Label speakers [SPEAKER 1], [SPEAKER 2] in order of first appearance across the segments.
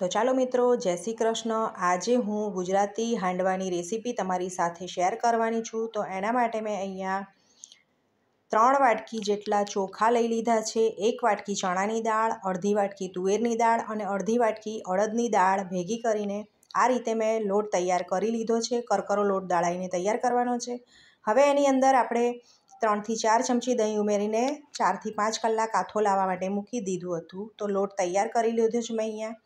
[SPEAKER 1] તો ચાલો મિત્રો જય શ્રી કૃષ્ણ આજે હું ગુજરાતી હાંડવાની રેસીપી તમારી સાથે શેર કરવાની છું તો એના માટે મેં અહીંયા ત્રણ વાટકી જેટલા ચોખા લઈ લીધા છે એક વાટકી ચણાની દાળ અડધી વાટકી તુવેરની દાળ અને અડધી વાટકી અડદની દાળ ભેગી કરીને આ રીતે મેં લોટ તૈયાર કરી લીધો છે કરકરો લોટ દાળાઈને તૈયાર કરવાનો છે હવે એની અંદર આપણે ત્રણથી ચાર ચમચી દહીં ઉમેરીને ચારથી પાંચ કલાક આથો લાવવા માટે મૂકી દીધું હતું તો લોટ તૈયાર કરી લીધો છે મેં અહીંયા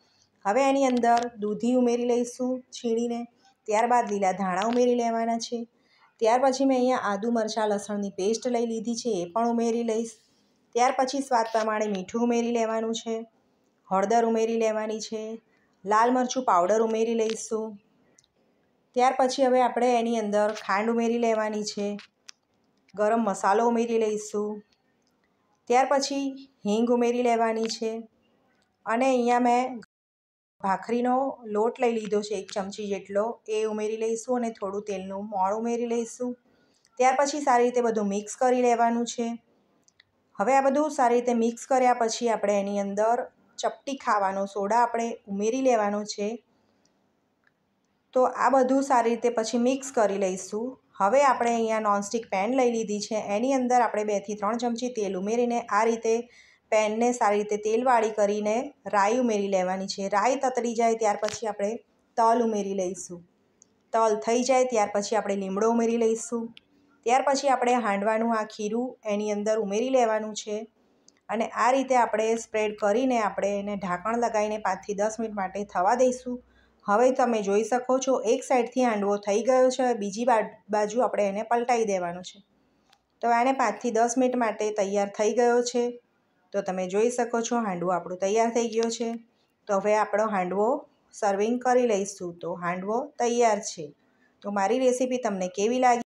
[SPEAKER 1] હવે એની અંદર દૂધી ઉમેરી લઈશું છીણીને ત્યારબાદ લીલા ધાણા ઉમેરી લેવાના છે ત્યાર પછી મેં અહીંયા આદુ મરચાં લસણની પેસ્ટ લઈ લીધી છે એ પણ ઉમેરી લઈશ ત્યાર પછી સ્વાદ પ્રમાણે મીઠું ઉમેરી લેવાનું છે હળદર ઉમેરી લેવાની છે લાલ મરચું પાવડર ઉમેરી લઈશું ત્યાર પછી હવે આપણે એની અંદર ખાંડ ઉમેરી લેવાની છે ગરમ મસાલો ઉમેરી લઈશું ત્યાર પછી હિંગ ઉમેરી લેવાની છે અને અહીંયા મેં ભાખરીનો લોટ લઈ લીધો છે એક ચમચી જેટલો એ ઉમેરી લઈશું અને થોડું તેલનું મોણ ઉમેરી લઈશું ત્યાર પછી સારી રીતે બધું મિક્સ કરી લેવાનું છે હવે આ બધું સારી રીતે મિક્સ કર્યા પછી આપણે એની અંદર ચપટી ખાવાનો સોડા આપણે ઉમેરી લેવાનો છે તો આ બધું સારી રીતે પછી મિક્સ કરી લઈશું હવે આપણે અહીંયા નોનસ્ટિક પેન લઈ લીધી છે એની અંદર આપણે બેથી ત્રણ ચમચી તેલ ઉમેરીને આ રીતે પેનને સારી રીતે તેલવાળી કરીને રાઈ ઉમેરી લેવાની છે રાઈ તતરી જાય ત્યાર પછી આપણે તલ ઉમેરી લઈશું તલ થઈ જાય ત્યાર પછી આપણે લીમડો ઉમેરી લઈશું ત્યાર પછી આપણે હાંડવાનું આ ખીરું એની અંદર ઉમેરી લેવાનું છે અને આ રીતે આપણે સ્પ્રેડ કરીને આપણે એને ઢાંકણ લગાવીને પાંચથી દસ મિનિટ માટે થવા દઈશું હવે તમે જોઈ શકો છો એક સાઈડથી હાંડવો થઈ ગયો છે બીજી બાજુ આપણે એને પલટાઈ દેવાનું છે તો આને પાંચથી દસ મિનિટ માટે તૈયાર થઈ ગયો છે તો તમે જોઈ શકો છો હાંડવો આપણો તૈયાર થઈ ગયો છે તો હવે આપણો હાંડવો સર્વિંગ કરી લઈશું તો હાંડવો તૈયાર છે તો મારી રેસીપી તમને કેવી લાગી